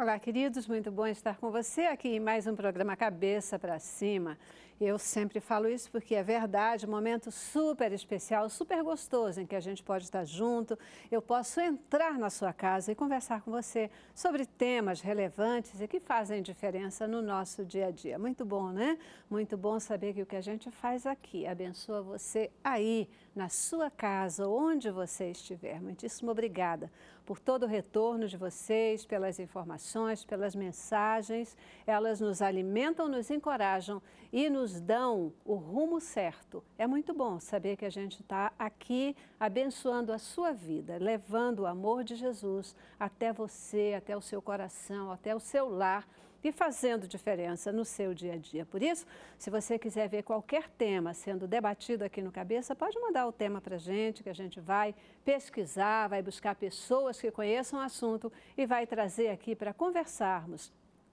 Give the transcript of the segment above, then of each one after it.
Olá, queridos, muito bom estar com você aqui em mais um programa Cabeça para Cima. Eu sempre falo isso porque é verdade, um momento super especial, super gostoso em que a gente pode estar junto. Eu posso entrar na sua casa e conversar com você sobre temas relevantes e que fazem diferença no nosso dia a dia. Muito bom, né? Muito bom saber que o que a gente faz aqui abençoa você aí na sua casa, onde você estiver. Muitíssimo obrigada por todo o retorno de vocês, pelas informações, pelas mensagens. Elas nos alimentam, nos encorajam e nos dão o rumo certo. É muito bom saber que a gente está aqui abençoando a sua vida, levando o amor de Jesus até você, até o seu coração, até o seu lar e fazendo diferença no seu dia a dia. Por isso, se você quiser ver qualquer tema sendo debatido aqui no Cabeça, pode mandar o tema para a gente, que a gente vai pesquisar, vai buscar pessoas que conheçam o assunto e vai trazer aqui para conversarmos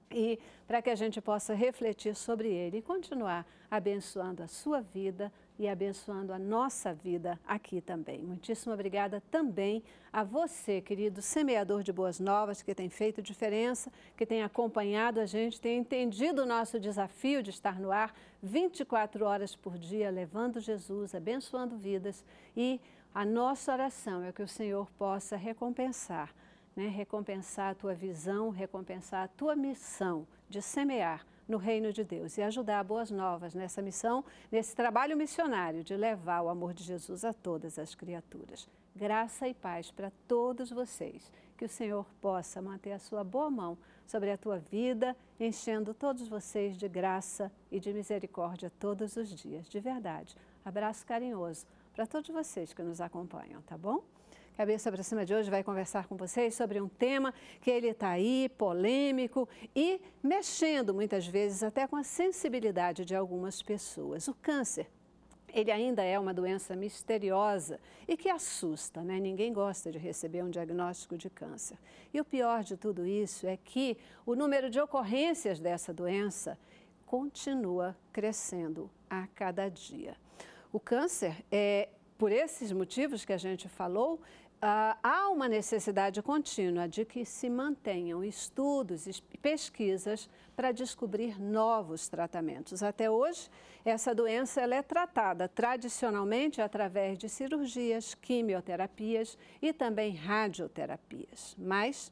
e para que a gente possa refletir sobre ele e continuar abençoando a sua vida, e abençoando a nossa vida aqui também. Muitíssimo obrigada também a você, querido semeador de boas novas, que tem feito diferença, que tem acompanhado a gente, tem entendido o nosso desafio de estar no ar 24 horas por dia, levando Jesus, abençoando vidas. E a nossa oração é que o Senhor possa recompensar, né? recompensar a tua visão, recompensar a tua missão de semear no reino de Deus e ajudar a Boas Novas nessa missão, nesse trabalho missionário de levar o amor de Jesus a todas as criaturas. Graça e paz para todos vocês. Que o Senhor possa manter a sua boa mão sobre a tua vida, enchendo todos vocês de graça e de misericórdia todos os dias, de verdade. Abraço carinhoso para todos vocês que nos acompanham, tá bom? Cabeça para cima de hoje vai conversar com vocês sobre um tema que ele está aí, polêmico e mexendo muitas vezes até com a sensibilidade de algumas pessoas. O câncer. Ele ainda é uma doença misteriosa e que assusta, né? Ninguém gosta de receber um diagnóstico de câncer. E o pior de tudo isso é que o número de ocorrências dessa doença continua crescendo a cada dia. O câncer é, por esses motivos que a gente falou, ah, há uma necessidade contínua de que se mantenham estudos e pesquisas para descobrir novos tratamentos. Até hoje, essa doença é tratada tradicionalmente através de cirurgias, quimioterapias e também radioterapias. Mas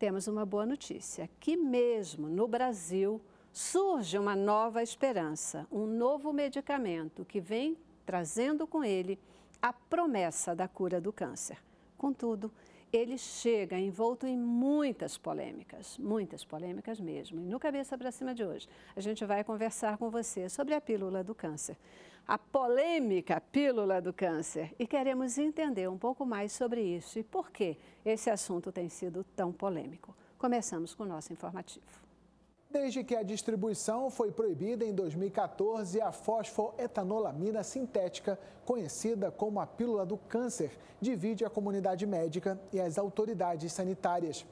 temos uma boa notícia: que mesmo no Brasil surge uma nova esperança, um novo medicamento que vem trazendo com ele a promessa da cura do câncer. Contudo, ele chega envolto em muitas polêmicas, muitas polêmicas mesmo. E no Cabeça para Cima de hoje, a gente vai conversar com você sobre a pílula do câncer, a polêmica pílula do câncer. E queremos entender um pouco mais sobre isso e por que esse assunto tem sido tão polêmico. Começamos com o nosso informativo. Desde que a distribuição foi proibida em 2014, a fosfoetanolamina sintética, conhecida como a pílula do câncer, divide a comunidade médica e as autoridades sanitárias.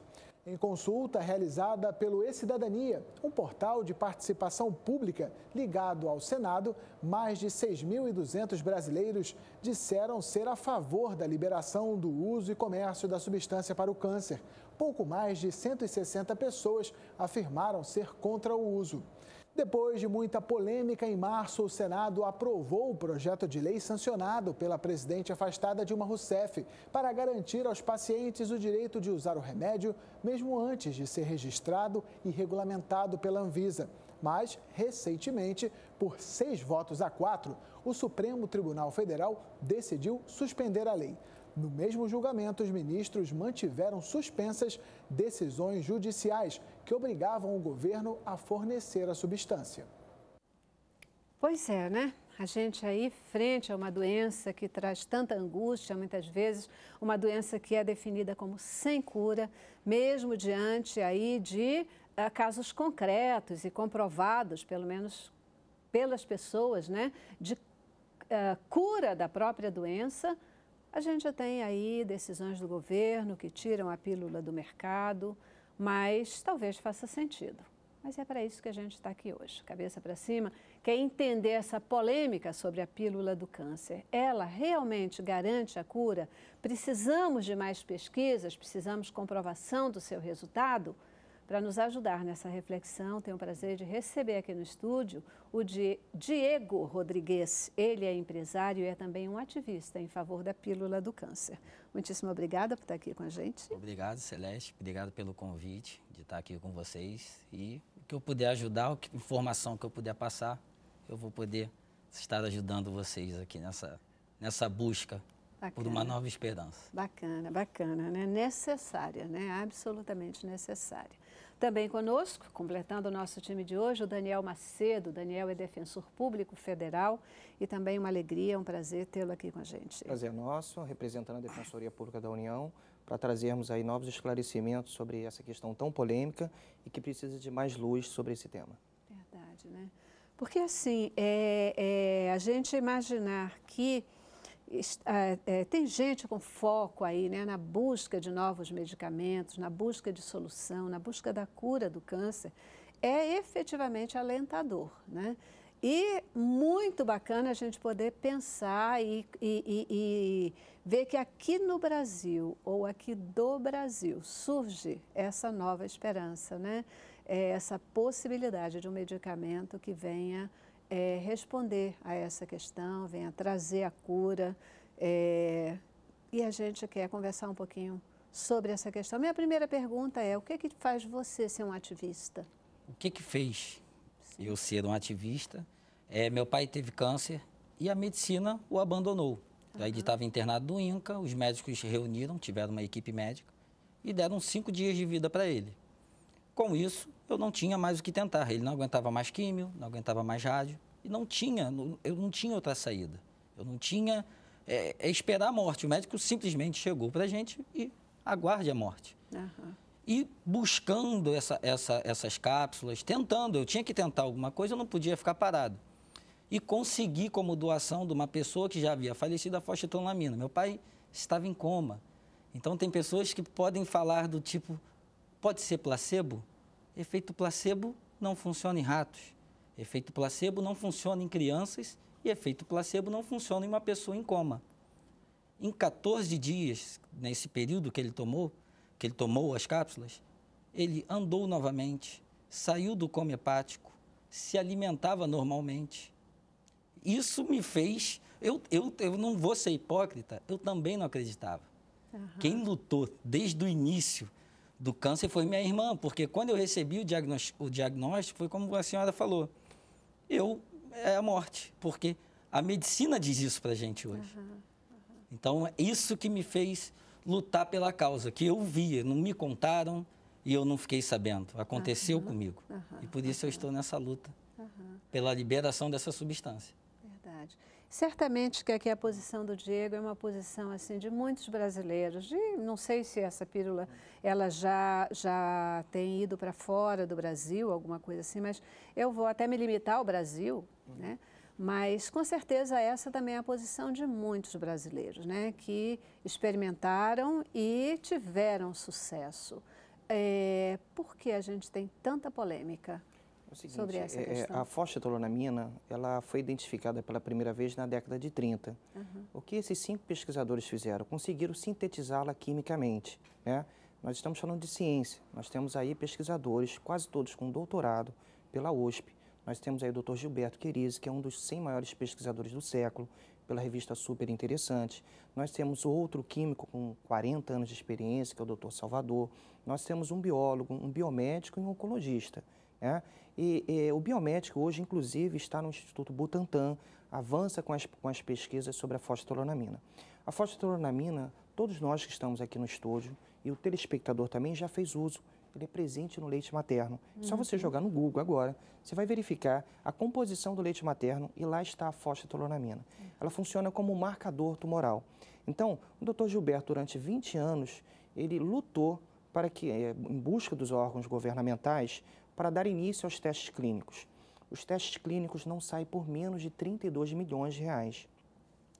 Em consulta realizada pelo E-Cidadania, um portal de participação pública ligado ao Senado, mais de 6.200 brasileiros disseram ser a favor da liberação do uso e comércio da substância para o câncer, pouco mais de 160 pessoas afirmaram ser contra o uso. Depois de muita polêmica, em março, o Senado aprovou o projeto de lei sancionado pela presidente afastada Dilma Rousseff para garantir aos pacientes o direito de usar o remédio, mesmo antes de ser registrado e regulamentado pela Anvisa. Mas, recentemente, por seis votos a quatro, o Supremo Tribunal Federal decidiu suspender a lei. No mesmo julgamento, os ministros mantiveram suspensas decisões judiciais que obrigavam o governo a fornecer a substância. Pois é, né? A gente aí, frente a uma doença que traz tanta angústia, muitas vezes, uma doença que é definida como sem cura, mesmo diante aí de uh, casos concretos e comprovados, pelo menos pelas pessoas, né, de uh, cura da própria doença, a gente tem aí decisões do governo que tiram a pílula do mercado, mas talvez faça sentido. Mas é para isso que a gente está aqui hoje, cabeça para cima, quer entender essa polêmica sobre a pílula do câncer. Ela realmente garante a cura? Precisamos de mais pesquisas? Precisamos comprovação do seu resultado? Para nos ajudar nessa reflexão, tenho o prazer de receber aqui no estúdio o Diego Rodrigues. Ele é empresário e é também um ativista em favor da pílula do câncer. Muitíssimo obrigada por estar aqui com a gente. Obrigado, Celeste. Obrigado pelo convite de estar aqui com vocês. E o que eu puder ajudar, a informação que eu puder passar, eu vou poder estar ajudando vocês aqui nessa, nessa busca Bacana. Por uma nova esperança. Bacana, bacana, né? Necessária, né? Absolutamente necessária. Também conosco, completando o nosso time de hoje, o Daniel Macedo. Daniel é defensor público federal e também uma alegria, um prazer tê-lo aqui com a gente. Prazer é nosso, representando a Defensoria Pública da União, para trazermos aí novos esclarecimentos sobre essa questão tão polêmica e que precisa de mais luz sobre esse tema. Verdade, né? Porque assim, é, é a gente imaginar que é, é, tem gente com foco aí né, na busca de novos medicamentos, na busca de solução, na busca da cura do câncer, é efetivamente alentador. Né? E muito bacana a gente poder pensar e, e, e, ver que aqui no Brasil, ou aqui do Brasil, surge essa nova esperança, né? É essa possibilidade de um medicamento que venha é, responder a essa questão, venha trazer a cura. É, e a gente quer conversar um pouquinho sobre essa questão. Minha primeira pergunta é: o que, que faz você ser um ativista? O que, que fez Sim. eu ser um ativista? É, meu pai teve câncer e a medicina o abandonou. Uhum. Aí ele estava internado no INCA, os médicos se reuniram, tiveram uma equipe médica e deram cinco dias de vida para ele. Com isso, eu não tinha mais o que tentar. Ele não aguentava mais químio, não aguentava mais rádio. E não tinha, eu não tinha outra saída. Eu não tinha. É, é esperar a morte. O médico simplesmente chegou para a gente e aguarde a morte. Uhum. E buscando essa, essa, essas cápsulas, tentando, eu tinha que tentar alguma coisa, eu não podia ficar parado. E consegui, como doação de uma pessoa que já havia falecido, a fosfetolamina. Meu pai estava em coma. Então, tem pessoas que podem falar do tipo: pode ser placebo? efeito placebo não funciona em ratos, efeito placebo não funciona em crianças e efeito placebo não funciona em uma pessoa em coma. Em 14 dias, nesse período que ele tomou, que ele tomou as cápsulas, ele andou novamente, saiu do coma hepático, se alimentava normalmente. Isso me fez. Eu, eu, eu não vou ser hipócrita, eu também não acreditava. Uhum. Quem lutou desde o início do câncer foi minha irmã, porque quando eu recebi o diagnóstico, o diagnóstico foi como a senhora falou, eu é a morte, porque a medicina diz isso para gente hoje. Uhum, uhum. Então, é isso que me fez lutar pela causa, que eu via, não me contaram e eu não fiquei sabendo. Aconteceu uhum, comigo. e por isso eu estou nessa luta pela liberação dessa substância. Verdade. Certamente que aqui a posição do Diego é uma posição assim de muitos brasileiros. De, não sei se essa pílula ela já, já tem ido para fora do Brasil, alguma coisa assim, mas eu vou até me limitar ao Brasil, uhum. né? Mas com certeza essa também é a posição de muitos brasileiros, né? Que experimentaram e tiveram sucesso. É, por que a gente tem tanta polêmica? o seguinte, sobre essa é, é, questão. É, a fosfetololamina ela foi identificada pela primeira vez na década de 30. Uhum. O que esses cinco pesquisadores fizeram? Conseguiram sintetizá-la quimicamente. Né? Nós estamos falando de ciência. Nós temos aí pesquisadores, quase todos com doutorado pela USP. Nós temos aí o Dr. Gilberto Querise, que é um dos 100 maiores pesquisadores do século, pela revista Super Interessante. Nós temos outro químico com 40 anos de experiência, que é o Dr. Salvador. Nós temos um biólogo, um biomédico e um oncologista. É? E, e, o biomédico hoje, inclusive, está no Instituto Butantan, avança com as, com as pesquisas sobre a fosfetolonamina. A fosfetolonamina, todos nós que estamos aqui no estúdio e o telespectador também já fez uso, ele é presente no leite materno. Uhum. Só você uhum. jogar no Google agora, você vai verificar a composição do leite materno e lá está a fosfetolonamina. Uhum. Ela funciona como um marcador tumoral. Então, o Dr. Gilberto, durante 20 anos, ele lutou para que, eh, em busca dos órgãos governamentais, para dar início aos testes clínicos. Os testes clínicos não saem por menos de 32 milhões de reais.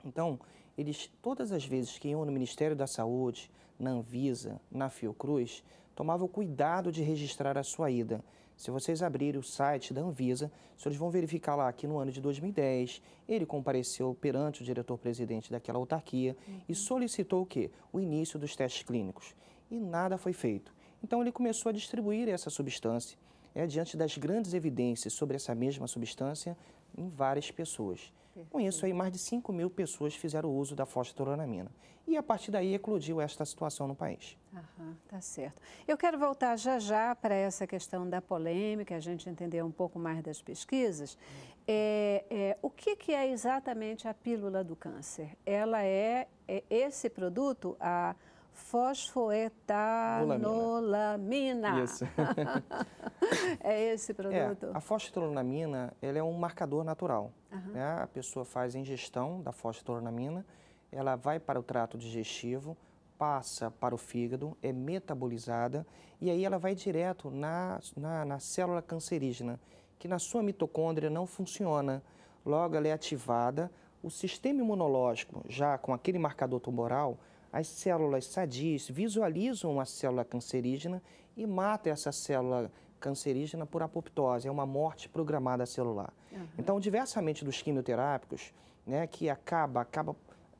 Então, eles, todas as vezes que iam no Ministério da Saúde, na Anvisa, na Fiocruz, tomavam cuidado de registrar a sua ida. Se vocês abrirem o site da Anvisa, vocês vão verificar lá que no ano de 2010 ele compareceu perante o diretor-presidente daquela autarquia uhum. e solicitou o quê? O início dos testes clínicos. E nada foi feito. Então ele começou a distribuir essa substância é diante das grandes evidências sobre essa mesma substância em várias pessoas. Com isso, aí, mais de 5 mil pessoas fizeram uso da fosfetoronamina. E a partir daí eclodiu esta situação no país. Aham, tá certo. Eu quero voltar já já para essa questão da polêmica, a gente entender um pouco mais das pesquisas. Uhum. É, é, o que, que é exatamente a pílula do câncer? Ela é, é esse produto, a fosfoetanolamina. Isso. é esse é, produto? É, a fosfetanolamina ela é um marcador natural. Uhum. Né? A pessoa faz a ingestão da fosfetanolamina, ela vai para o trato digestivo, passa para o fígado, é metabolizada e aí ela vai direto na, na, na célula cancerígena, que na sua mitocôndria não funciona. Logo, ela é ativada, o sistema imunológico, já com aquele marcador tumoral, as células sadias visualizam a célula cancerígena e matam essa célula cancerígena por apoptose, é uma morte programada celular. Uhum. Então, diversamente dos quimioterápicos, né, que acaba, acaba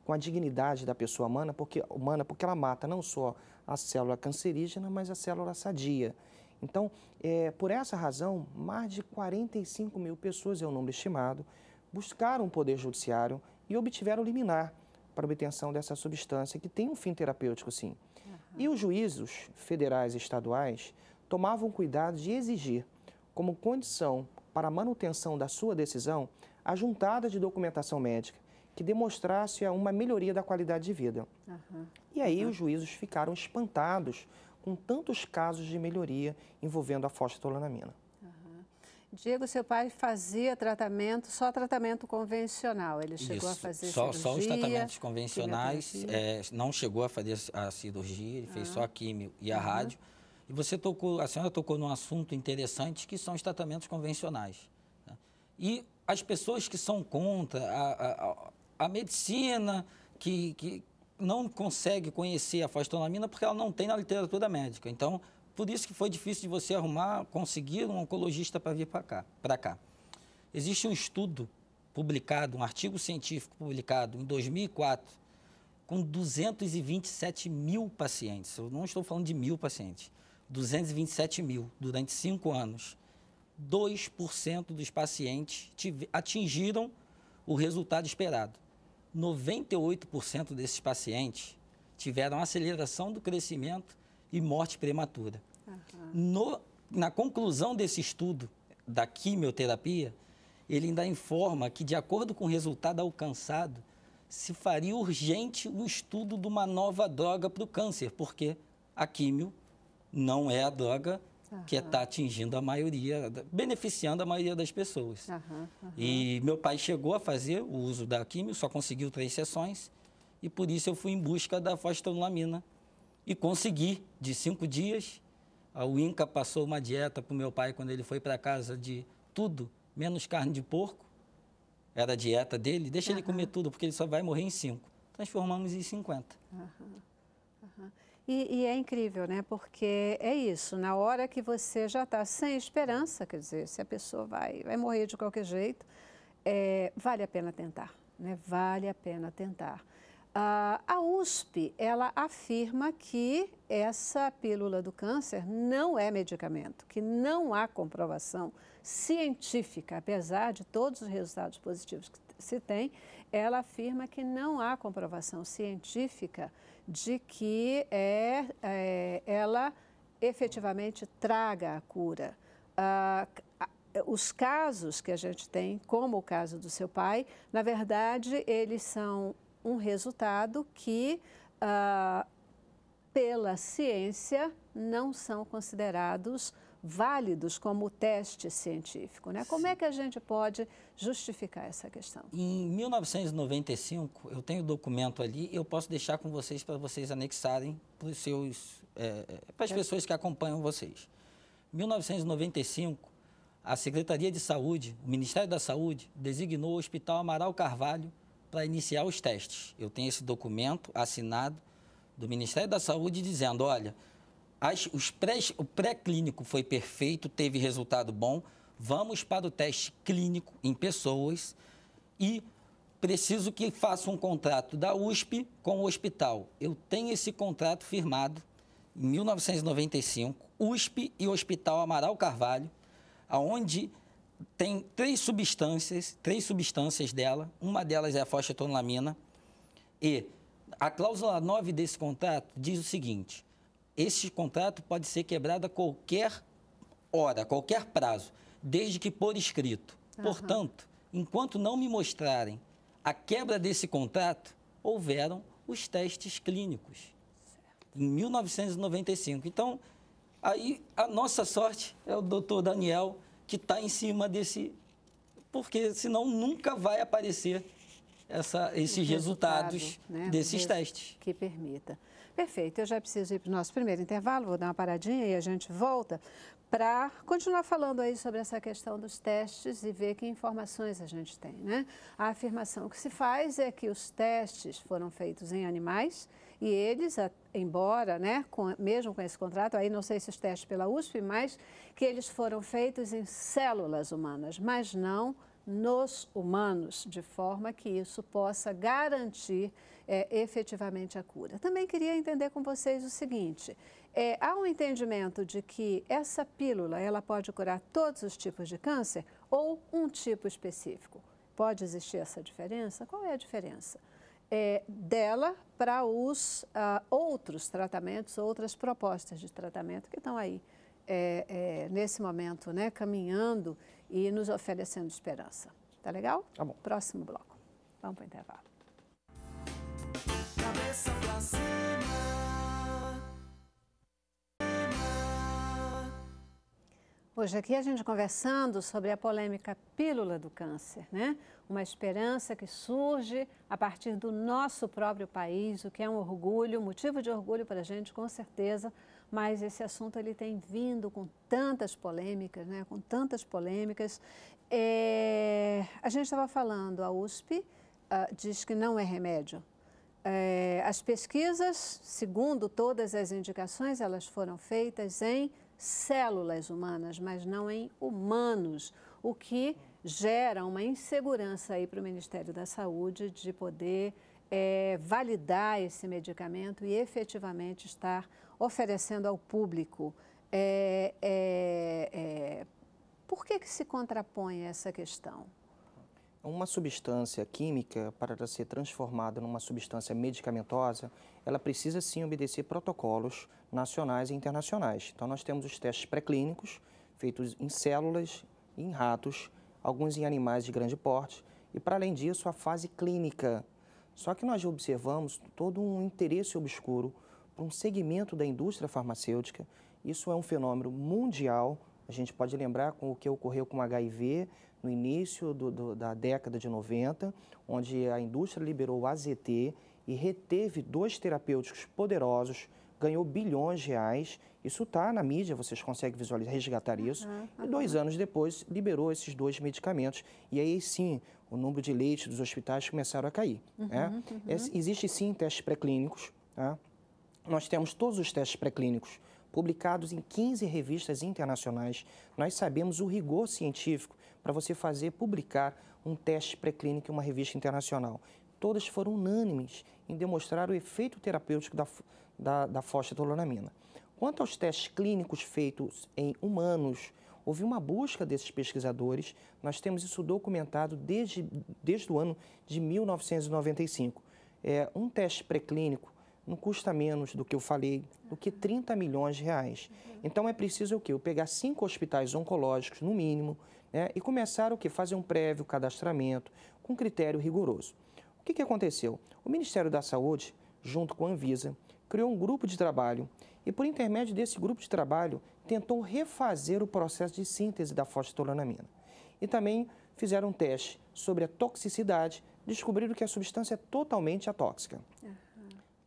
com a dignidade da pessoa humana porque, humana, porque ela mata não só a célula cancerígena, mas a célula sadia. Então, é, por essa razão, mais de 45 mil pessoas, é o número estimado, buscaram o Poder Judiciário e obtiveram liminar para obtenção dessa substância, que tem um fim terapêutico, sim. Uhum. E os juízos federais e estaduais tomavam cuidado de exigir, como condição para a manutenção da sua decisão, a juntada de documentação médica que demonstrasse uma melhoria da qualidade de vida. Uhum. E aí uhum. os juízos ficaram espantados com tantos casos de melhoria envolvendo a fosfetolanamina. Diego, seu pai fazia tratamento, só tratamento convencional. Ele chegou Isso, a fazer só, cirurgia? Só os tratamentos convencionais, é, não chegou a fazer a cirurgia, ele ah. fez só a químio e a uhum. rádio. E você tocou, a senhora tocou num assunto interessante que são os tratamentos convencionais. Né? E as pessoas que são contra a, a, a medicina, que, que não consegue conhecer a fostonamina porque ela não tem na literatura médica. Então, por isso que foi difícil de você arrumar, conseguir um oncologista para vir para cá, cá. Existe um estudo publicado, um artigo científico publicado em 2004, com 227 mil pacientes. Eu não estou falando de mil pacientes. 227 mil durante cinco anos. 2% dos pacientes atingiram o resultado esperado. 98% desses pacientes tiveram aceleração do crescimento e morte prematura. Uhum. No, na conclusão desse estudo da quimioterapia, ele ainda informa que, de acordo com o resultado alcançado, se faria urgente o estudo de uma nova droga para o câncer, porque a químio não é a droga uhum. que está atingindo a maioria, beneficiando a maioria das pessoas. Uhum, uhum. E meu pai chegou a fazer o uso da químio, só conseguiu três sessões, e por isso eu fui em busca da fostolamina. E consegui, de cinco dias, o Inca passou uma dieta para o meu pai quando ele foi para casa de tudo, menos carne de porco. Era a dieta dele. Deixa uhum. ele comer tudo, porque ele só vai morrer em cinco Transformamos em 50. Uhum. Uhum. E, e, é incrível, né? Porque é isso, na hora que você já está sem esperança, quer dizer, se a pessoa vai, vai morrer de qualquer jeito, é, vale a pena tentar, né? Vale a pena tentar. Ah, a USP, ela afirma que essa pílula do câncer não é medicamento, que não há comprovação científica, apesar de todos os resultados positivos que se tem, ela afirma que não há comprovação científica de que é, é ela efetivamente traga a cura. Ah, os casos que a gente tem, como o caso do seu pai, na verdade, eles são um resultado que, ah, pela ciência, não são considerados válidos como teste científico. Né? Como é que a gente pode justificar essa questão? Em 1995, eu tenho o documento ali, eu posso deixar com vocês para vocês anexarem para é, as pessoas que acompanham vocês. Em 1995, a Secretaria de Saúde, o Ministério da Saúde, designou o Hospital Amaral Carvalho para iniciar os testes. Eu tenho esse documento assinado do Ministério da Saúde dizendo: olha, as, os pré, o pré-clínico foi perfeito, teve resultado bom, vamos para o teste clínico em pessoas e preciso que faça um contrato da USP com o hospital. Eu tenho esse contrato firmado em 1995, USP e Hospital Amaral Carvalho, aonde tem três substâncias, três substâncias dela, uma delas é a fosfetanolamina, e a cláusula 9 desse contrato diz o seguinte, esse contrato pode ser quebrado a qualquer hora, a qualquer prazo, desde que por escrito. Uhum. Portanto, enquanto não me mostrarem a quebra desse contrato, houveram os testes clínicos, certo. em 1995. Então, aí a nossa sorte é o doutor Daniel que está em cima desse. Porque senão nunca vai aparecer essa, esses resultado, resultados né? desses testes. Que permita. Perfeito, eu já preciso ir para o nosso primeiro intervalo, vou dar uma paradinha e a gente volta para continuar falando aí sobre essa questão dos testes e ver que informações a gente tem, né? A afirmação que se faz é que os testes foram feitos em animais e eles, embora, né, com, mesmo com esse contrato, aí não sei se os testes pela USP, mas que eles foram feitos em células humanas, mas não nos humanos, de forma que isso possa garantir é, efetivamente a cura. Também queria entender com vocês o seguinte: é, há um entendimento de que essa pílula ela pode curar todos os tipos de câncer ou um tipo específico? Pode existir essa diferença? Qual é a diferença? é, dela para os uh, outros tratamentos, outras propostas de tratamento que estão aí é, é, nesse momento, né, caminhando e nos oferecendo esperança. Tá legal? Tá bom. Próximo bloco. Vamos para o intervalo. Cabeça pra cima. Hoje aqui a gente conversando sobre a polêmica pílula do câncer, né? Uma esperança que surge a partir do nosso próprio país, o que é um orgulho, motivo de orgulho para a gente, com certeza. Mas esse assunto ele tem vindo com tantas polêmicas, né? Com tantas polêmicas. É... A gente estava falando, a USP uh, ah, diz que não é remédio, é, as pesquisas, segundo todas as indicações, elas foram feitas em células humanas, mas não em humanos, o que gera uma insegurança aí para o Ministério da Saúde de poder é, validar esse medicamento e efetivamente estar oferecendo ao público. É, é, é por que, que se contrapõe essa questão? Uma substância química, para ser transformada numa substância medicamentosa, ela precisa sim obedecer protocolos nacionais e internacionais. Então, nós temos os testes pré-clínicos, feitos em células, em ratos, alguns em animais de grande porte, e para além disso, a fase clínica. Só que nós observamos todo um interesse obscuro para um segmento da indústria farmacêutica. Isso é um fenômeno mundial. A gente pode lembrar com o que ocorreu com o HIV, no início do, do, da década de 90, onde a indústria liberou o AZT e reteve dois terapêuticos poderosos, ganhou bilhões de reais. Isso está na mídia, vocês conseguem visualizar, resgatar isso. Uhum, E dois anos depois, liberou esses dois medicamentos. E aí sim, o número de leitos dos hospitais começaram a cair. Uhum, né? Uhum. existe sim testes pré-clínicos. Tá? Nós temos todos os testes pré-clínicos publicados em 15 revistas internacionais. Nós sabemos o rigor científico para você fazer, publicar um teste pré-clínico em uma revista internacional. Todas foram unânimes em demonstrar o efeito terapêutico da, da, da fosfetolonamina. Quanto aos testes clínicos feitos em humanos, houve uma busca desses pesquisadores, nós temos isso documentado desde, desde o ano de 1995. É, um teste pré-clínico não custa menos do que eu falei, do que 30 milhões de reais. Então é preciso o quê? Eu pegar cinco hospitais oncológicos, no mínimo, né, e começaram o que? Fazer um prévio cadastramento com critério rigoroso. O que, que aconteceu? O Ministério da Saúde, junto com a Anvisa, criou um grupo de trabalho e, por intermédio desse grupo de trabalho, tentou refazer o processo de síntese da fosfetolanamina. E também fizeram um teste sobre a toxicidade, descobriram que a substância é totalmente atóxica. Uhum.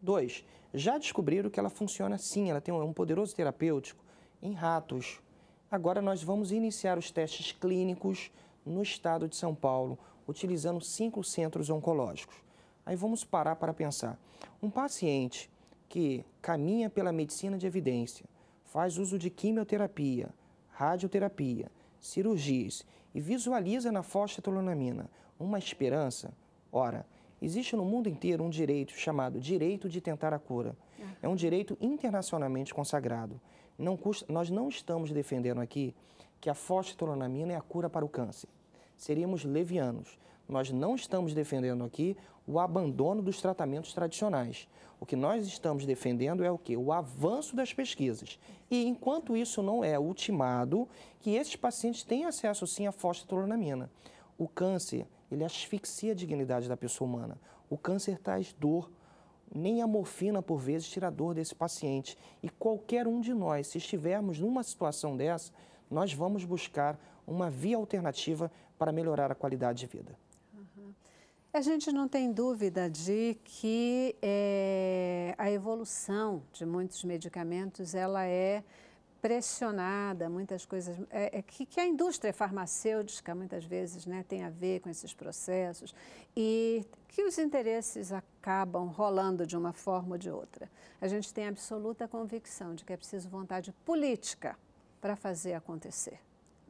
Dois, já descobriram que ela funciona sim, ela tem um poderoso terapêutico em ratos, Agora nós vamos iniciar os testes clínicos no estado de São Paulo, utilizando cinco centros oncológicos. Aí vamos parar para pensar. Um paciente que caminha pela medicina de evidência, faz uso de quimioterapia, radioterapia, cirurgias e visualiza na fosfetolonamina uma esperança, ora, existe no mundo inteiro um direito chamado direito de tentar a cura. É, é um direito internacionalmente consagrado. Não custa, nós não estamos defendendo aqui que a fosfetronamina é a cura para o câncer. Seríamos levianos. Nós não estamos defendendo aqui o abandono dos tratamentos tradicionais. O que nós estamos defendendo é o que? O avanço das pesquisas. E enquanto isso não é ultimado, que esses pacientes têm acesso sim à fosfetronamina. O câncer, ele asfixia a dignidade da pessoa humana. O câncer traz dor, nem a morfina, por vezes, tira a dor desse paciente. E qualquer um de nós, se estivermos numa situação dessa, nós vamos buscar uma via alternativa para melhorar a qualidade de vida. Uhum. A gente não tem dúvida de que é, a evolução de muitos medicamentos ela é pressionada, muitas coisas. É, é que, que, a indústria farmacêutica, muitas vezes, né, tem a ver com esses processos e que os interesses a, acabam rolando de uma forma ou de outra. A gente tem absoluta convicção de que é preciso vontade política para fazer acontecer.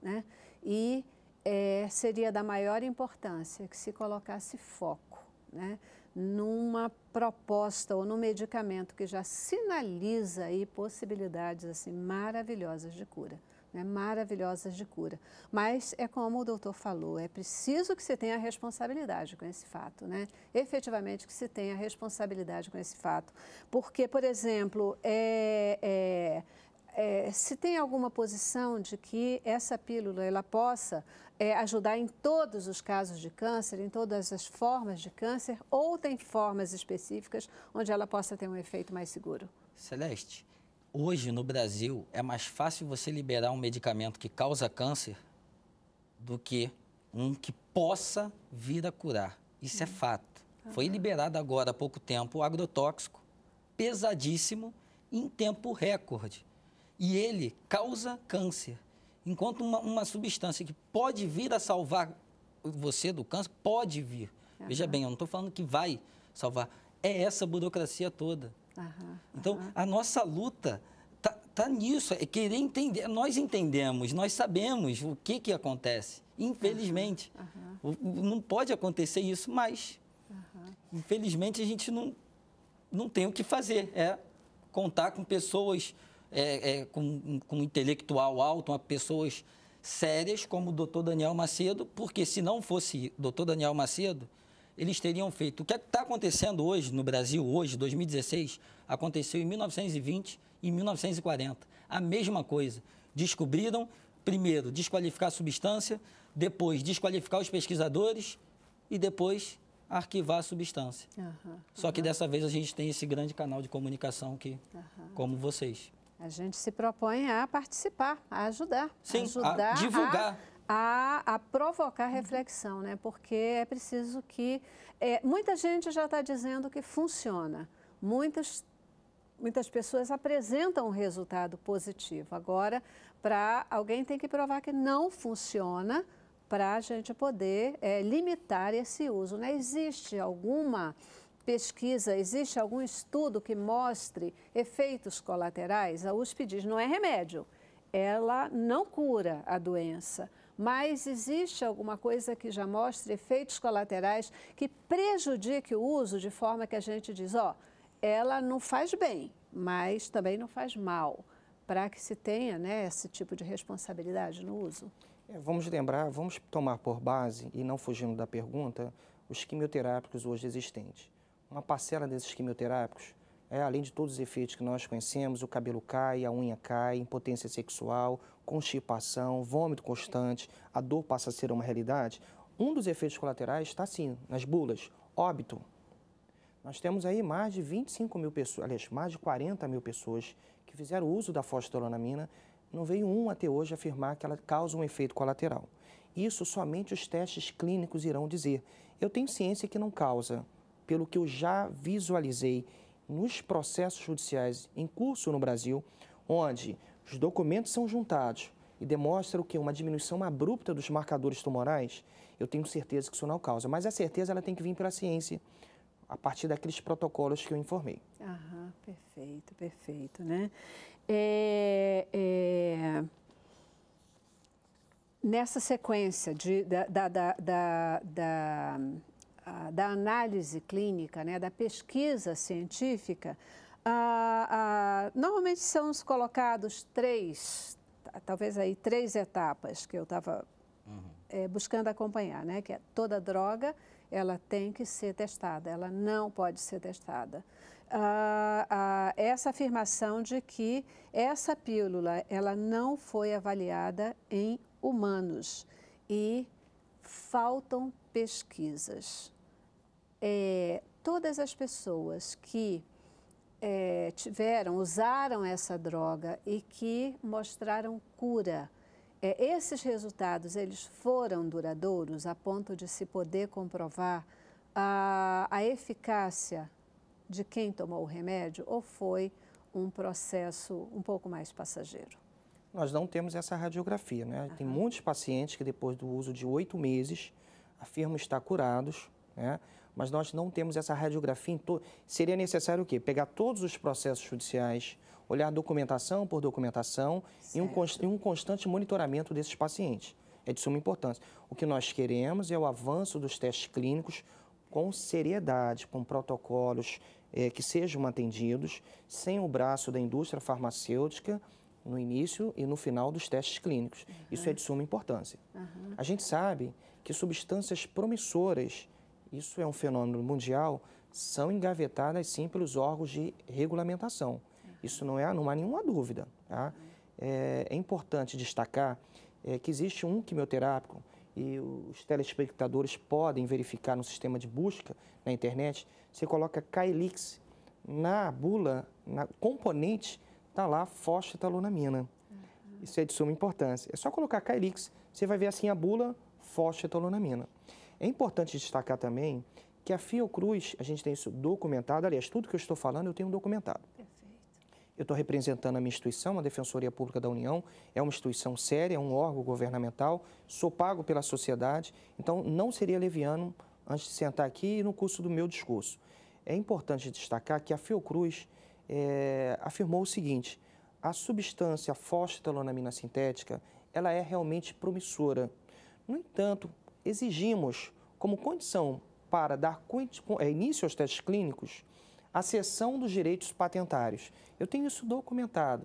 Né? E é, seria da maior importância que se colocasse foco né, numa proposta ou num medicamento que já sinaliza aí possibilidades assim maravilhosas de cura né, maravilhosas de cura. Mas é como o doutor falou, é preciso que se tenha responsabilidade com esse fato, né? Efetivamente que se tenha responsabilidade com esse fato. Porque, por exemplo, é, é é, se tem alguma posição de que essa pílula ela possa é, ajudar em todos os casos de câncer, em todas as formas de câncer, ou tem formas específicas onde ela possa ter um efeito mais seguro? Celeste, Hoje, no Brasil, é mais fácil você liberar um medicamento que causa câncer do que um que possa vir a curar. Isso é fato. Foi liberado agora há pouco tempo o agrotóxico, pesadíssimo, em tempo recorde. E ele causa câncer. Enquanto uma, uma substância que pode vir a salvar você do câncer, pode vir. Uhum. Veja bem, eu não estou falando que vai salvar. É essa burocracia toda. Uhum, então, a nossa luta tá, tá nisso, é querer entender. Nós entendemos, nós sabemos o que, que acontece. Infelizmente, uhum, não pode acontecer isso, mas infelizmente a gente não, não tem o que fazer. É contar com pessoas é, é, com, com um intelectual alto, pessoas sérias como o doutor Daniel Macedo, porque se não fosse doutor Daniel Macedo, eles teriam feito. O que é está acontecendo hoje no Brasil, hoje, 2016, aconteceu em 1920 e 1940. A mesma coisa. Descobriram, primeiro, desqualificar a substância, depois, desqualificar os pesquisadores e depois arquivar a substância. Uhum, Só que dessa vez a gente tem esse grande canal de comunicação que, uhum. como vocês. A gente se propõe a participar, a ajudar. Sim, ajudar a divulgar. A a, a provocar uhum. reflexão, né? Porque é preciso que. É, muita gente já está dizendo que funciona, muitas, muitas pessoas apresentam um resultado positivo. Agora, para alguém tem que provar que não funciona para a gente poder é, limitar esse uso. Né? Existe alguma pesquisa, existe algum estudo que mostre efeitos colaterais? A USP diz, não é remédio, ela não cura a doença, mas existe alguma coisa que já mostre efeitos colaterais que prejudique o uso de forma que a gente diz, ó, ela não faz bem, mas também não faz mal, para que se tenha né, esse tipo de responsabilidade no uso? É, vamos lembrar, vamos tomar por base, e não fugindo da pergunta, os quimioterápicos hoje existentes. Uma parcela desses quimioterápicos é, além de todos os efeitos que nós conhecemos, o cabelo cai, a unha cai, impotência sexual, constipação, vômito constante, a dor passa a ser uma realidade, um dos efeitos colaterais está sim nas bulas, óbito. Nós temos aí mais de 25 mil pessoas, aliás, mais de 40 mil pessoas que fizeram uso da fosforonamina, não veio um até hoje afirmar que ela causa um efeito colateral. Isso somente os testes clínicos irão dizer. Eu tenho ciência que não causa, pelo que eu já visualizei nos processos judiciais em curso no Brasil, onde os documentos são juntados e demonstram o que? Uma diminuição abrupta dos marcadores tumorais, eu tenho certeza que isso não causa. Mas a certeza ela tem que vir pela ciência, a partir daqueles protocolos que eu informei. Aham, perfeito, perfeito, né? É, é... Nessa sequência de, da, da, da, da, da análise clínica, né, da pesquisa científica, ah, ah, normalmente são colocados três, talvez aí três etapas que eu estava uhum. é, buscando acompanhar, né? Que é toda droga ela tem que ser testada, ela não pode ser testada. Ah, ah, essa afirmação de que essa pílula ela não foi avaliada em humanos e faltam pesquisas. É, todas as pessoas que é, tiveram, usaram essa droga e que mostraram cura. É, esses resultados, eles foram duradouros a ponto de se poder comprovar a, a eficácia de quem tomou o remédio ou foi um processo um pouco mais passageiro? Nós não temos essa radiografia, né? Aham. Tem muitos pacientes que depois do uso de oito meses afirmam estar curados, né? mas nós não temos essa radiografia em todo. Seria necessário o quê? Pegar todos os processos judiciais, olhar documentação por documentação e um, e um constante monitoramento desses pacientes. É de suma importância. O que nós queremos é o avanço dos testes clínicos com seriedade, com protocolos eh, que sejam atendidos, sem o braço da indústria farmacêutica no início e no final dos testes clínicos. Uhum. Isso é uhum. de suma importância. Uhum. A gente sabe que substâncias promissoras isso é um fenômeno mundial, são engavetadas sim pelos órgãos de regulamentação. Isso não, é, não há nenhuma dúvida. Tá? É, é, importante destacar é, que existe um quimioterápico e os telespectadores podem verificar no sistema de busca na internet, você coloca Caelix na bula, na componente, está lá fosfetalonamina. Isso é de suma importância. É só colocar Caelix, você vai ver assim a bula fosfetalonamina. É importante destacar também que a Fiocruz, a gente tem isso documentado, aliás, tudo que eu estou falando eu tenho documentado. Perfeito. Eu estou representando a minha instituição, a Defensoria Pública da União, é uma instituição séria, é um órgão governamental, sou pago pela sociedade, então não seria leviano antes de sentar aqui e no curso do meu discurso. É importante destacar que a Fiocruz é, afirmou o seguinte, a substância fosfetalonamina sintética, ela é realmente promissora. No entanto, exigimos, como condição para dar é, início aos testes clínicos, a cessão dos direitos patentários. Eu tenho isso documentado.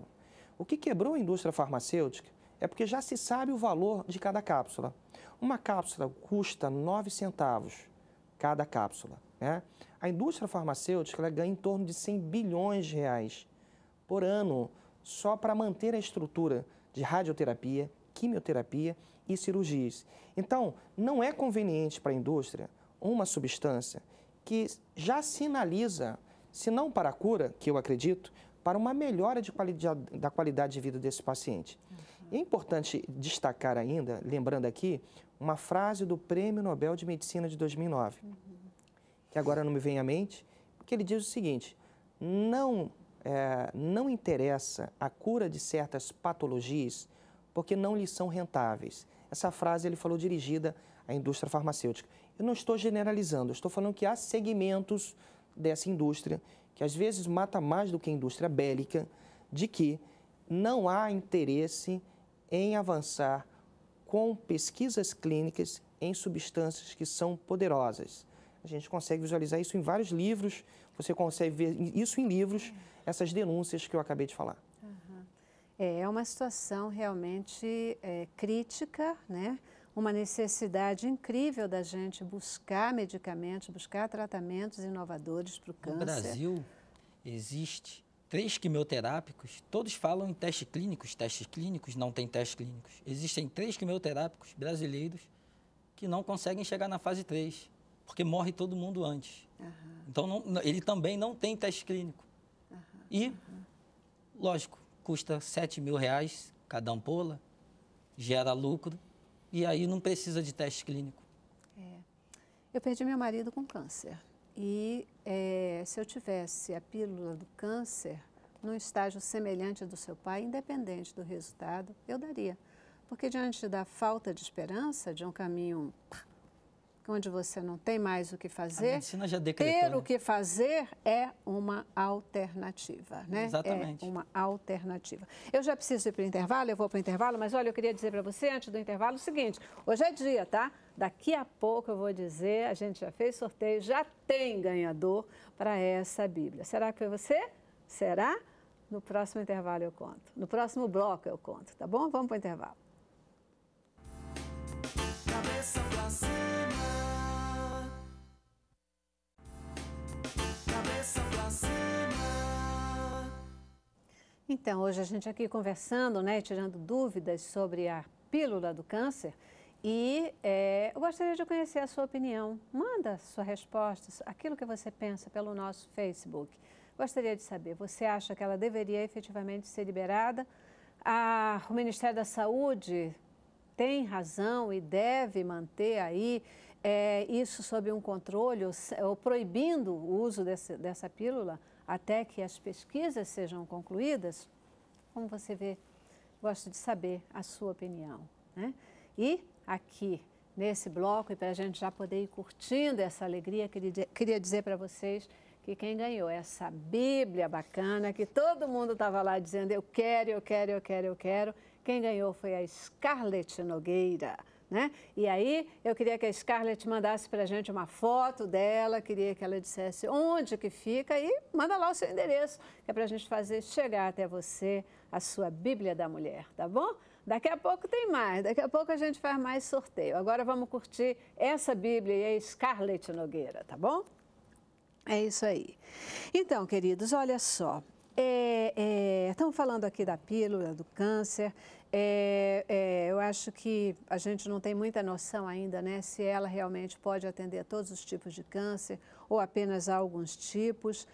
O que quebrou a indústria farmacêutica é porque já se sabe o valor de cada cápsula. Uma cápsula custa 9 centavos cada cápsula. Né? A indústria farmacêutica ganha em torno de 100 bilhões de reais por ano só para manter a estrutura de radioterapia, quimioterapia e cirurgias. Então, não é conveniente para a indústria uma substância que já sinaliza, se não para a cura, que eu acredito, para uma melhora da qualidade de vida desse paciente. Uhum. É importante destacar ainda, lembrando aqui, uma frase do Prêmio Nobel de Medicina de 2009, uhum. que agora não me vem à mente, que ele diz o seguinte: não, é, não interessa a cura de certas patologias porque não lhes são rentáveis. Essa frase ele falou dirigida à indústria farmacêutica. Eu não estou generalizando, eu estou falando que há segmentos dessa indústria que às vezes mata mais do que a indústria bélica, de que não há interesse em avançar com pesquisas clínicas em substâncias que são poderosas. A gente consegue visualizar isso em vários livros, você consegue ver isso em livros, essas denúncias que eu acabei de falar. É, é uma situação realmente é, crítica, né? uma necessidade incrível da gente buscar medicamentos, buscar tratamentos inovadores para o câncer. No Brasil, existe três quimioterápicos, todos falam em testes clínicos, testes clínicos, não tem testes clínicos. Existem três quimioterápicos brasileiros que não conseguem chegar na fase 3, porque morre todo mundo antes. Uhum. Então, não, ele também não tem teste clínico. Uhum. E, lógico, custa 7 mil reais cada ampola, gera lucro e aí não precisa de teste clínico. É. Eu perdi meu marido com câncer e é, se eu tivesse a pílula do câncer num estágio semelhante do seu pai, independente do resultado, eu daria. Porque diante da falta de esperança de um caminho onde você não tem mais o que fazer, a já decretou, ter né? o que fazer é uma alternativa, né? Exatamente. É uma alternativa. Eu já preciso ir para o intervalo, eu vou para o intervalo, mas olha, eu queria dizer para você antes do intervalo o seguinte: hoje é dia, tá? Daqui a pouco eu vou dizer, a gente já fez sorteio, já tem ganhador para essa Bíblia. Será que foi você? Será? No próximo intervalo eu conto. No próximo bloco eu conto, tá bom? Vamos para o intervalo cabeça pra cima. Cabeça pra cima. Então, hoje a gente aqui conversando, né, tirando dúvidas sobre a pílula do câncer. E é, eu gostaria de conhecer a sua opinião. Manda suas respostas, aquilo que você pensa pelo nosso Facebook. Gostaria de saber, você acha que ela deveria efetivamente ser liberada? Ah, o Ministério da Saúde tem razão e deve manter aí é, isso sob um controle ou, ou proibindo o uso desse, dessa pílula até que as pesquisas sejam concluídas? Como você vê, gosto de saber a sua opinião. Né? E aqui nesse bloco, e para a gente já poder ir curtindo essa alegria, queria, queria dizer para vocês que quem ganhou essa Bíblia bacana, que todo mundo estava lá dizendo eu quero, eu quero, eu quero, eu quero, quem ganhou foi a Scarlett Nogueira. Né? E aí eu queria que a Scarlett mandasse para a gente uma foto dela, queria que ela dissesse onde que fica e manda lá o seu endereço, que é para a gente fazer chegar até você a sua Bíblia da Mulher, tá bom? Daqui a pouco tem mais, daqui a pouco a gente faz mais sorteio. Agora vamos curtir essa Bíblia e a Scarlett Nogueira, tá bom? É isso aí. Então, queridos, olha só. É, é, estamos falando aqui da pílula, do câncer. É, é, eu acho que a gente não tem muita noção ainda, né, se ela realmente pode atender a todos os tipos de câncer ou apenas a alguns tipos.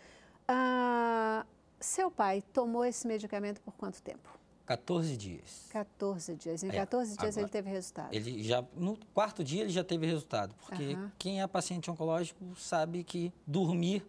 Ah, seu pai tomou esse medicamento por quanto tempo? 14 dias. 14 dias. Em 14 é, dias agora, ele teve resultado. Ele já no quarto dia ele já teve resultado, porque uhum. quem é paciente oncológico sabe que dormir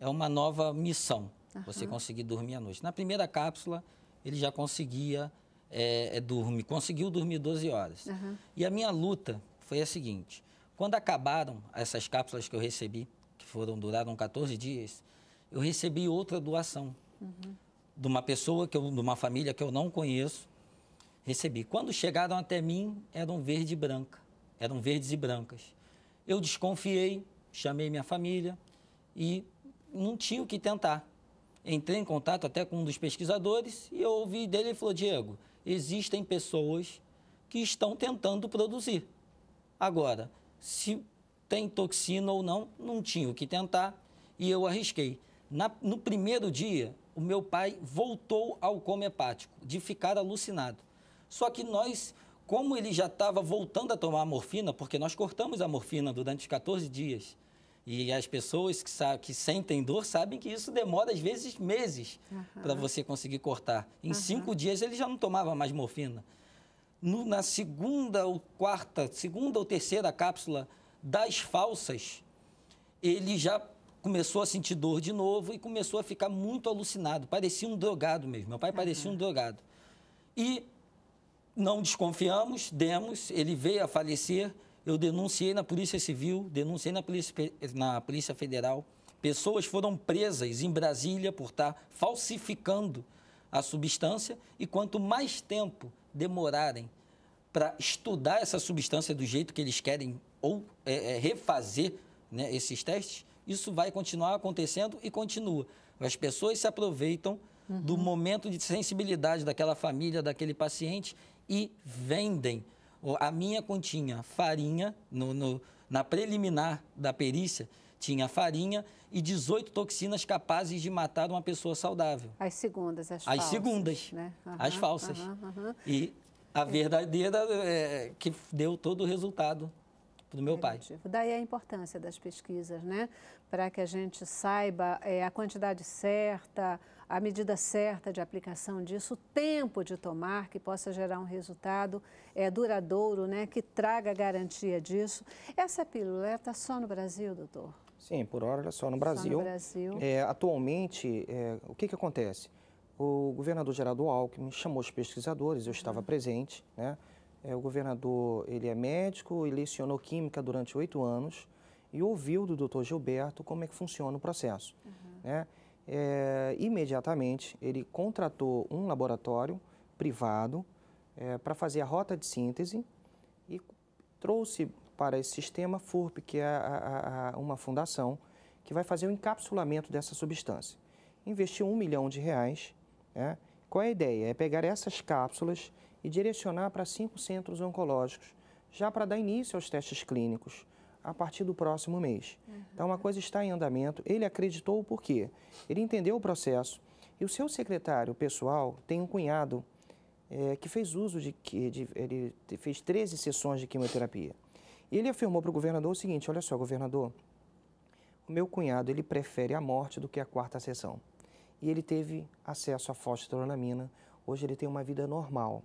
é uma nova missão. Uhum. Você conseguir dormir à noite. Na primeira cápsula, ele já conseguia é, é, dormir, conseguiu dormir 12 horas. Uhum. E a minha luta foi a seguinte: quando acabaram essas cápsulas que eu recebi, que foram duraram 14 dias, eu recebi outra doação uhum. de uma pessoa que eu, de uma família que eu não conheço. Recebi. Quando chegaram até mim, eram verde e branca, eram verdes e brancas. Eu desconfiei, chamei minha família e não tinha o que tentar entrei em contato até com um dos pesquisadores e eu ouvi dele e falou: Diego, existem pessoas que estão tentando produzir. Agora, se tem toxina ou não, não tinha o que tentar e eu arrisquei. Na, no primeiro dia, o meu pai voltou ao coma hepático, de ficar alucinado. Só que nós, como ele já estava voltando a tomar a morfina, porque nós cortamos a morfina durante os 14 dias, e as pessoas que, sabe, que sentem dor sabem que isso demora, às vezes, meses uhum. para você conseguir cortar. Em uhum. cinco dias ele já não tomava mais morfina. No, na segunda ou quarta, segunda ou terceira cápsula das falsas, ele já começou a sentir dor de novo e começou a ficar muito alucinado. Parecia um drogado mesmo. Meu pai uhum. parecia um drogado. E não desconfiamos, demos, ele veio a falecer eu denunciei na Polícia Civil, denunciei na Polícia, na Polícia Federal. Pessoas foram presas em Brasília por estar tá falsificando a substância e quanto mais tempo demorarem para estudar essa substância do jeito que eles querem ou é, é, refazer né, esses testes, isso vai continuar acontecendo e continua. As pessoas se aproveitam uhum. do momento de sensibilidade daquela família, daquele paciente e vendem a minha continha farinha, no, no, na preliminar da perícia, tinha farinha e 18 toxinas capazes de matar uma pessoa saudável. As segundas, as, as falsas. As segundas, né? uhum, as falsas. Uhum, uhum. E a verdadeira é, que deu todo o resultado do meu pai. Daí a importância das pesquisas, né? Para que a gente saiba é, a quantidade certa, a medida certa de aplicação disso, o tempo de tomar, que possa gerar um resultado é, duradouro, né, que traga garantia disso. Essa pílula está só no Brasil, doutor? Sim, por hora é só no Brasil. Só no Brasil. É, atualmente, é, o que, que acontece? O governador Geraldo Alckmin chamou os pesquisadores, eu estava uhum. presente, né? É, o governador, ele é médico, ele lecionou química durante oito anos e ouviu do doutor Gilberto como é que funciona o processo, uhum. né? é, imediatamente ele contratou um laboratório privado é, eh, para fazer a rota de síntese e trouxe para esse sistema FURP, que é a, a, uma fundação que vai fazer o encapsulamento dessa substância. Investiu um milhão de reais. Né? Qual é a ideia? É pegar essas cápsulas e direcionar para cinco centros oncológicos, já para dar início aos testes clínicos a partir do próximo mês. Uhum. Então, a coisa está em andamento. Ele acreditou por quê? Ele entendeu o processo. E o seu secretário pessoal tem um cunhado é, que fez uso de, de. Ele fez 13 sessões de quimioterapia. E ele afirmou para o governador o seguinte: olha só, governador, o meu cunhado ele prefere a morte do que a quarta sessão. E ele teve acesso à fosforonamina. Hoje ele tem uma vida normal.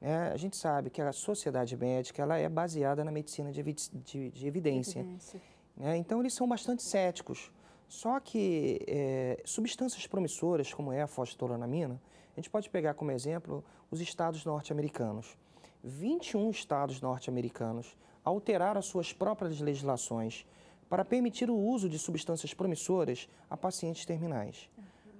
É, a gente sabe que a sociedade médica ela é baseada na medicina de, de, de evidência. evidência. Né? então, eles são bastante céticos. Só que é, substâncias promissoras, como é a fosfetolanamina, a gente pode pegar como exemplo os estados norte-americanos. 21 estados norte-americanos alteraram suas próprias legislações para permitir o uso de substâncias promissoras a pacientes terminais.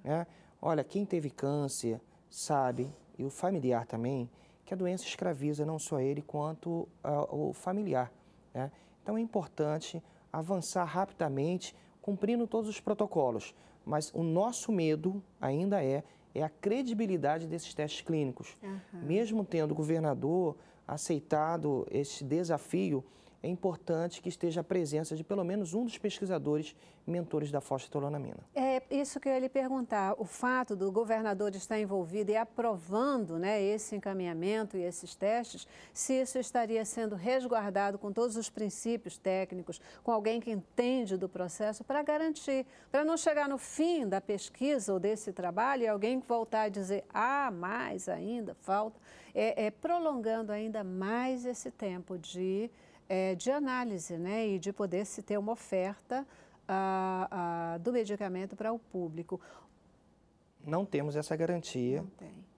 Uhum. Olha, quem teve câncer sabe, e o familiar também, que a doença escraviza não só ele quanto uh, o familiar. Né? Então é importante avançar rapidamente, cumprindo todos os protocolos. Mas o nosso medo ainda é, é a credibilidade desses testes clínicos. Uhum. Mesmo tendo o governador aceitado esse desafio, é importante que esteja a presença de pelo menos um dos pesquisadores mentores da fosfetolamina. É isso que eu ia lhe perguntar. O fato do governador estar envolvido e aprovando né, esse encaminhamento e esses testes, se isso estaria sendo resguardado com todos os princípios técnicos, com alguém que entende do processo, para garantir, para não chegar no fim da pesquisa ou desse trabalho e alguém voltar a dizer, ah, mais ainda, falta, é, é prolongando ainda mais esse tempo de é, de análise né, e de poder se ter uma oferta a, a, do medicamento para o público. Não temos essa garantia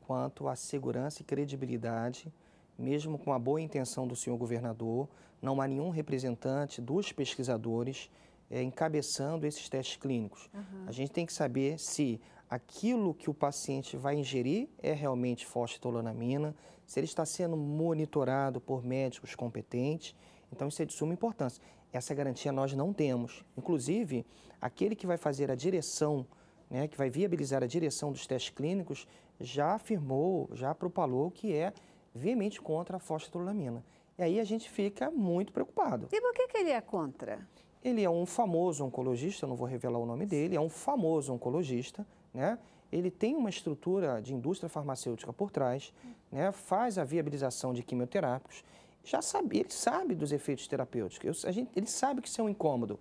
quanto à segurança e credibilidade, mesmo com a boa intenção do senhor governador, não há nenhum representante dos pesquisadores é, encabeçando esses testes clínicos. Uhum. A gente tem que saber se aquilo que o paciente vai ingerir é realmente fosfetolanamina, se ele está sendo monitorado por médicos competentes então isso é de suma importância. Essa garantia nós não temos. Inclusive, aquele que vai fazer a direção, né, que vai viabilizar a direção dos testes clínicos, já afirmou, já propalou que é veemente contra a fosfatolamina. E aí a gente fica muito preocupado. E por que, que ele é contra? Ele é um famoso oncologista, não vou revelar o nome dele, é um famoso oncologista, né? Ele tem uma estrutura de indústria farmacêutica por trás, né? faz a viabilização de quimioterápicos já sabe, ele sabe dos efeitos terapêuticos. Eu, gente, ele sabe que isso é um incômodo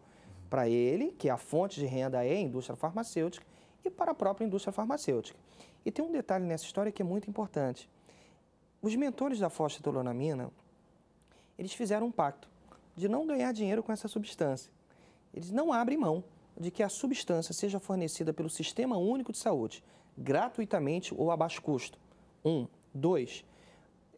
para ele, que é a fonte de renda é a indústria farmacêutica, e para a própria indústria farmacêutica. E tem um detalhe nessa história que é muito importante. Os mentores da fosfetolonamina, eles fizeram um pacto de não ganhar dinheiro com essa substância. Eles não abrem mão de que a substância seja fornecida pelo Sistema Único de Saúde, gratuitamente ou a baixo custo. Um. Dois,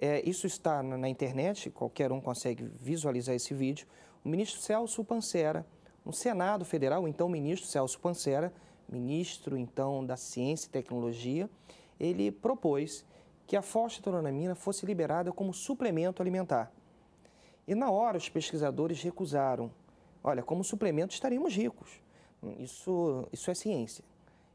é, isso está na, na internet, qualquer um consegue visualizar esse vídeo. O ministro Celso Pancera, no Senado Federal, então ministro Celso Pancera, ministro então da Ciência e Tecnologia, ele propôs que a fosfetoronamina fosse liberada como suplemento alimentar. E na hora os pesquisadores recusaram. Olha, como suplemento estaríamos ricos. Isso, isso é ciência.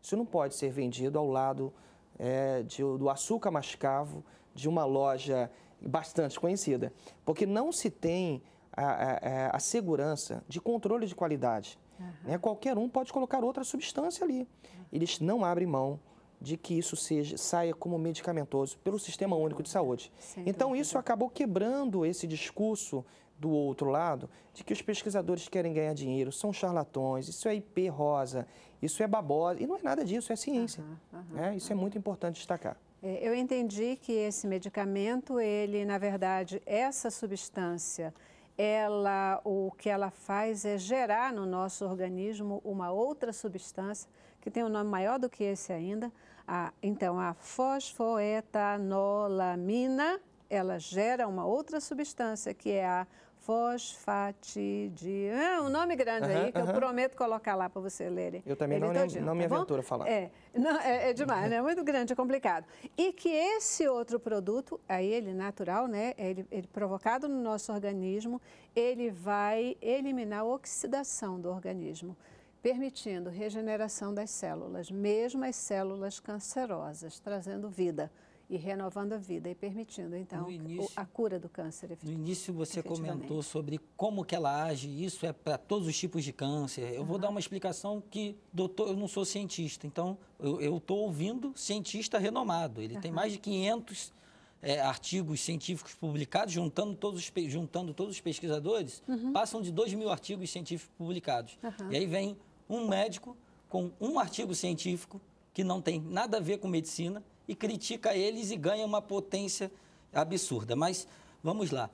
Isso não pode ser vendido ao lado é, de, do açúcar mascavo, de uma loja bastante conhecida, porque não se tem a, a, é, a segurança de controle de qualidade. Uhum. Né? Qualquer um pode colocar outra substância ali. Uhum. Eles não abrem mão de que isso seja saia como medicamentoso pelo Sistema Único de Saúde. Sem então dúvida. isso acabou quebrando esse discurso do outro lado de que os pesquisadores querem ganhar dinheiro, são charlatões, isso é IP rosa, isso é babosa e não é nada disso, é ciência. Uhum, né? Isso é muito importante destacar. É, eu entendi que esse medicamento, ele, na verdade, essa substância, ela, o que ela faz é gerar no nosso organismo uma outra substância que tem um nome maior do que esse ainda. A, então, a fosfoetanolamina ela gera uma outra substância que é a fosfatide. É um nome grande aí que eu prometo colocar lá para você lerem. Eu também não, é todinho, não, tá me tá aventuro a falar. É, não, é, é demais, né? É muito grande, é complicado. E que esse outro produto, aí ele natural, né? Ele, ele provocado no nosso organismo, ele vai eliminar a oxidação do organismo permitindo regeneração das células, mesmo as células cancerosas, trazendo vida e renovando a vida e permitindo então início, a cura do câncer. No início você comentou sobre como que ela age, isso é para todos os tipos de câncer. Eu uhum. vou dar uma explicação que, doutor, eu não sou cientista, então eu estou ouvindo cientista renomado. Ele uhum. tem mais de 500 é, artigos científicos publicados, juntando todos os, juntando todos os pesquisadores, uhum. passam de 2 mil artigos científicos publicados. E aí vem um médico com um artigo científico que não tem nada a ver com medicina, e critica eles e ganha uma potência absurda. Mas vamos lá.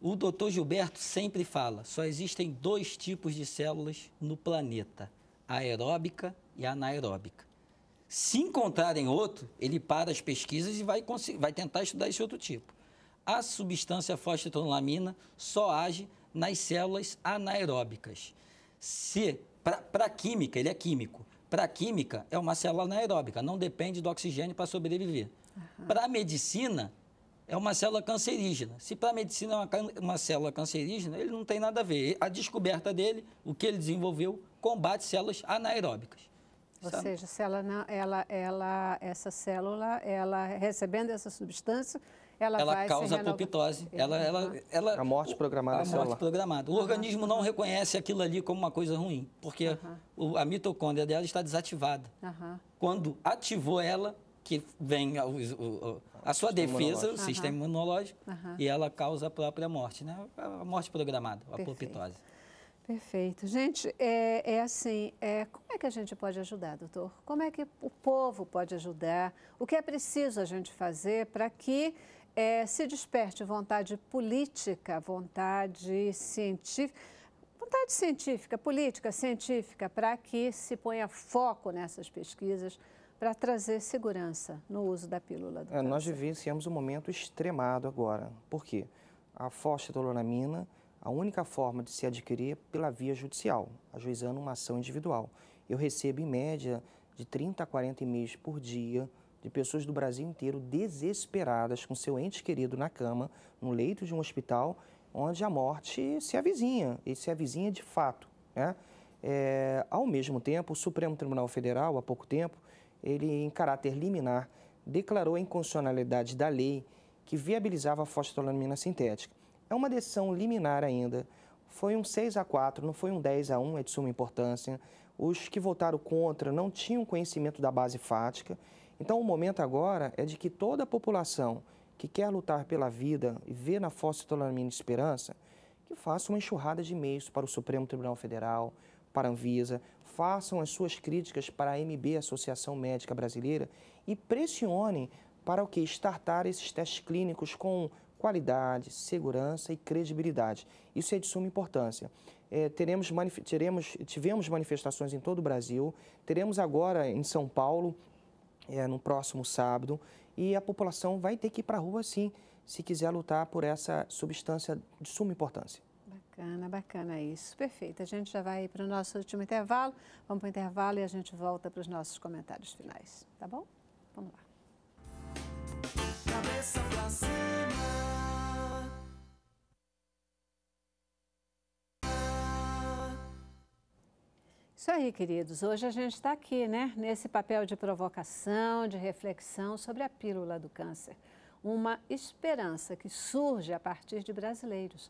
O doutor Gilberto sempre fala: só existem dois tipos de células no planeta, a aeróbica e a anaeróbica. Se encontrarem outro, ele para as pesquisas e vai, vai tentar estudar esse outro tipo. A substância fosfetanolamina só age nas células anaeróbicas. Se, para química, ele é químico, para a química, é uma célula anaeróbica, não depende do oxigênio para sobreviver. Uhum. Para a medicina, é uma célula cancerígena. Se para a medicina é uma, uma, célula cancerígena, ele não tem nada a ver. A descoberta dele, o que ele desenvolveu, combate células anaeróbicas. Ou sabe? seja, se ela, não, ela, ela, essa célula, ela recebendo essa substância, ela, ela causa apoptose, ela, ela, ela, a morte programada. A celular. É morte programada. O uhum. organismo não reconhece aquilo ali como uma coisa ruim, porque uhum. a mitocôndria dela está desativada. Uhum. Quando ativou ela, que vem a, a sua defesa, o sistema imunológico, e ela causa a própria morte, né? A morte programada, a apoptose. Perfeito. Gente, é, é assim, é, como é que a gente pode ajudar, doutor? Como é que o povo pode ajudar? O que é preciso a gente fazer para que é, se desperte vontade política, vontade científica, vontade científica, política, científica, para que se ponha foco nessas pesquisas para trazer segurança no uso da pílula do é, Nós vivenciamos um momento extremado agora. Por quê? A fosfetoloramina, a única forma de se adquirir é pela via judicial, ajuizando uma ação individual. Eu recebo, em média, de 30 a 40 e-mails por dia de pessoas do Brasil inteiro desesperadas com seu ente querido na cama, no leito de um hospital, onde a morte se avizinha, e se avizinha de fato. Né? É, ao mesmo tempo, o Supremo Tribunal Federal, há pouco tempo, ele, em caráter liminar, declarou a inconstitucionalidade da lei que viabilizava a fosfolamina sintética. É uma decisão liminar ainda. Foi um 6 a 4, não foi um 10 a 1, é de suma importância. Os que votaram contra não tinham conhecimento da base fática então, o momento agora é de que toda a população que quer lutar pela vida e ver na fosfetolamina esperança, que faça uma enxurrada de e-mails para o Supremo Tribunal Federal, para a Anvisa, façam as suas críticas para a MB, Associação Médica Brasileira, e pressionem para o que startar esses testes clínicos com qualidade, segurança e credibilidade. Isso é de suma importância. É, teremos, teremos, tivemos manifestações em todo o Brasil, teremos agora em São Paulo é, no próximo sábado e a população vai ter que ir para a rua sim, se quiser lutar por essa substância de suma importância. Bacana, bacana isso. Perfeito. A gente já vai para o nosso último intervalo. Vamos para o intervalo e a gente volta para os nossos comentários finais. Tá bom? Vamos lá. Cabeça pra cima. Isso aí, queridos. Hoje a gente está aqui, né? Nesse papel de provocação, de reflexão sobre a pílula do câncer. Uma esperança que surge a partir de brasileiros,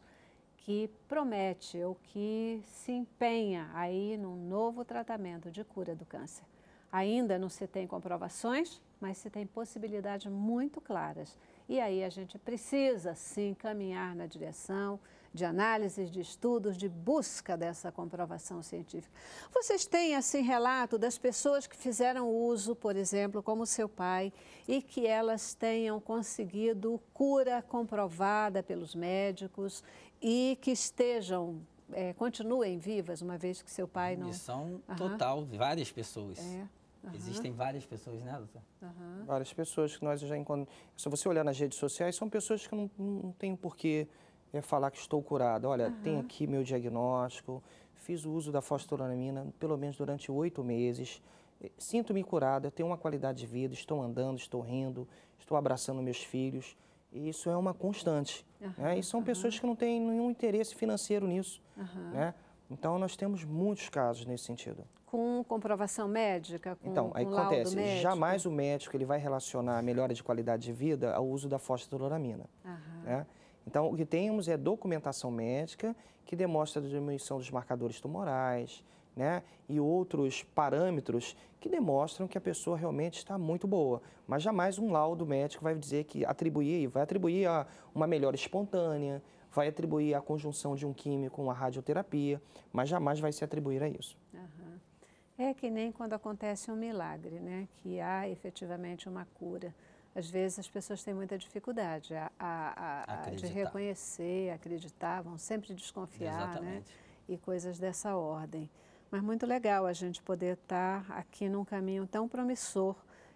que promete ou que se empenha aí num novo tratamento de cura do câncer. Ainda não se tem comprovações, mas se tem possibilidades muito claras. E aí a gente precisa sim caminhar na direção de análises, de estudos, de busca dessa comprovação científica. Vocês têm, assim, relato das pessoas que fizeram uso, por exemplo, como seu pai, e que elas tenham conseguido cura comprovada pelos médicos e que estejam é, continuem vivas, uma vez que seu pai não... Missão uhum. várias pessoas. É. Uhum. Existem várias pessoas, né, doutor? Uhum. Várias pessoas que nós já encontramos. Se você olhar nas redes sociais, são pessoas que não, não têm um porquê é falar que estou curada. Olha, uhum. tem aqui meu diagnóstico, fiz o uso da fosforamina pelo menos durante oito meses, eh, sinto-me curada, tenho uma qualidade de vida, estou andando, estou rindo, estou abraçando meus filhos. E isso é uma constante. Uhum. Né? E são uhum. pessoas que não têm nenhum interesse financeiro nisso. Né? Então, nós temos muitos casos nesse sentido. Com comprovação médica? Com, então, aí acontece, jamais o médico ele vai relacionar a melhora de qualidade de vida ao uso da fosfetoramina. Né? Então, o que temos é documentação médica que demonstra a diminuição dos marcadores tumorais, né? E outros parâmetros que demonstram que a pessoa realmente está muito boa. Mas jamais um laudo médico vai dizer que atribuir, vai atribuir a uma melhora espontânea, vai atribuir a conjunção de um químico com a radioterapia, mas jamais vai se atribuir a isso. Uhum. É que nem quando acontece um milagre, né? Que há efetivamente uma cura às vezes as pessoas têm muita dificuldade a, a, a de reconhecer, acreditar, vão sempre desconfiar, né? Exatamente. né? E coisas dessa ordem. Mas muito legal a gente poder estar tá aqui num caminho tão promissor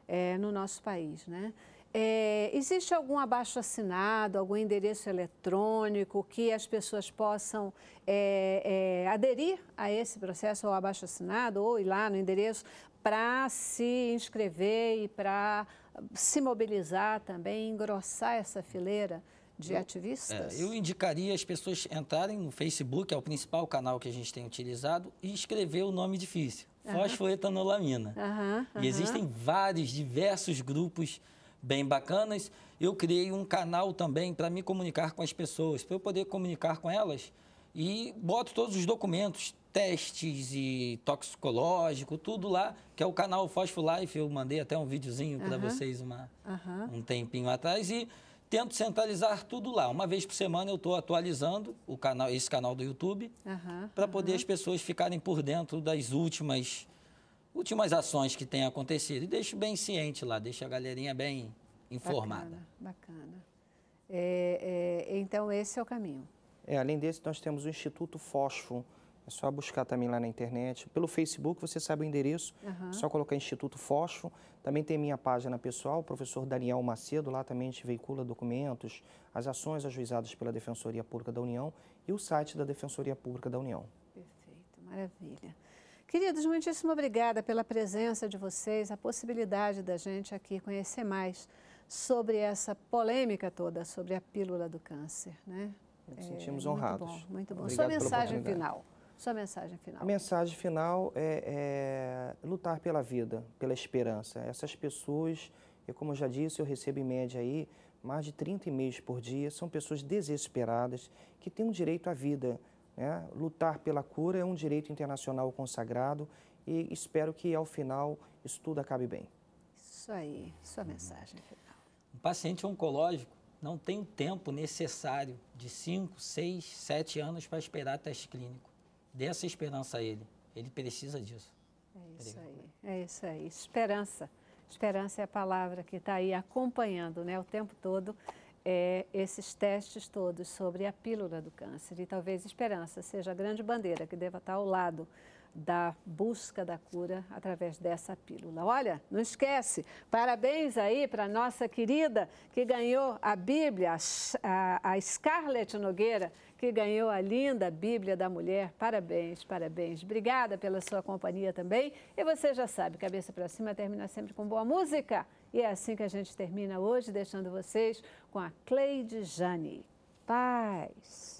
é, no nosso país, né? É, existe algum abaixo assinado, algum endereço eletrônico que as pessoas possam é, é aderir a esse processo ou abaixo assinado ou ir lá no endereço para se inscrever e para se mobilizar também, engrossar essa fileira de eu, ativistas? É, eu indicaria as pessoas entrarem no Facebook, é o principal canal que a gente tem utilizado, e escrever o nome difícil, uhum. fosfoetanolamina. Uhum, uhum. E existem vários, diversos grupos bem bacanas. Eu criei um canal também para me comunicar com as pessoas, para eu poder comunicar com elas e boto todos os documentos, testes e toxicológico, tudo lá, que é o canal Fosfo Life. Eu mandei até um videozinho uhum. para vocês uma, uhum. um tempinho atrás e tento centralizar tudo lá. Uma vez por semana eu estou atualizando o canal, esse canal do YouTube uhum. para poder as pessoas ficarem por dentro das últimas últimas ações que têm acontecido e deixo bem ciente lá, deixo a galerinha bem informada. Bacana. bacana. É, é, então esse é o caminho. É, além desse, nós temos o Instituto Fósforo, é só buscar também lá na internet. Pelo Facebook, você sabe o endereço. Uhum. É só colocar Instituto Fósforo. Também tem minha página pessoal, O professor Daniel Macedo. Lá também a gente veicula documentos, as ações ajuizadas pela Defensoria Pública da União e o site da Defensoria Pública da União. Perfeito, maravilha. Queridos, muitíssimo obrigada pela presença de vocês, a possibilidade da gente aqui conhecer mais sobre essa polêmica toda, sobre a pílula do câncer. Né? Nos é, sentimos honrados. Muito bom. Muito bom. Sua mensagem final. Sua mensagem final. A mensagem final é, é lutar pela vida, pela esperança. Essas pessoas, eu, como eu já disse, eu recebo em média aí mais de 30 e-mails por dia, são pessoas desesperadas que têm um direito à vida. Né? Lutar pela cura é um direito internacional consagrado e espero que ao final isso tudo acabe bem. Isso aí, sua uhum. mensagem final. Um paciente oncológico não tem o tempo necessário de 5, 6, 7 anos para esperar teste clínico. Dê essa esperança a ele. Ele precisa disso. É tá isso aí. É isso aí. Esperança. Esperança é a palavra que está aí acompanhando né, o tempo todo é, esses testes todos sobre a pílula do câncer. E talvez esperança seja a grande bandeira que deva estar tá ao lado da busca da cura através dessa pílula. Olha, não esquece, parabéns aí para nossa querida que ganhou a Bíblia, a, a Scarlett Nogueira, que ganhou a linda Bíblia da Mulher. Parabéns, parabéns. Obrigada pela sua companhia também. E você já sabe, cabeça para cima termina sempre com boa música. E é assim que a gente termina hoje, deixando vocês com a Cleide Jane. Paz.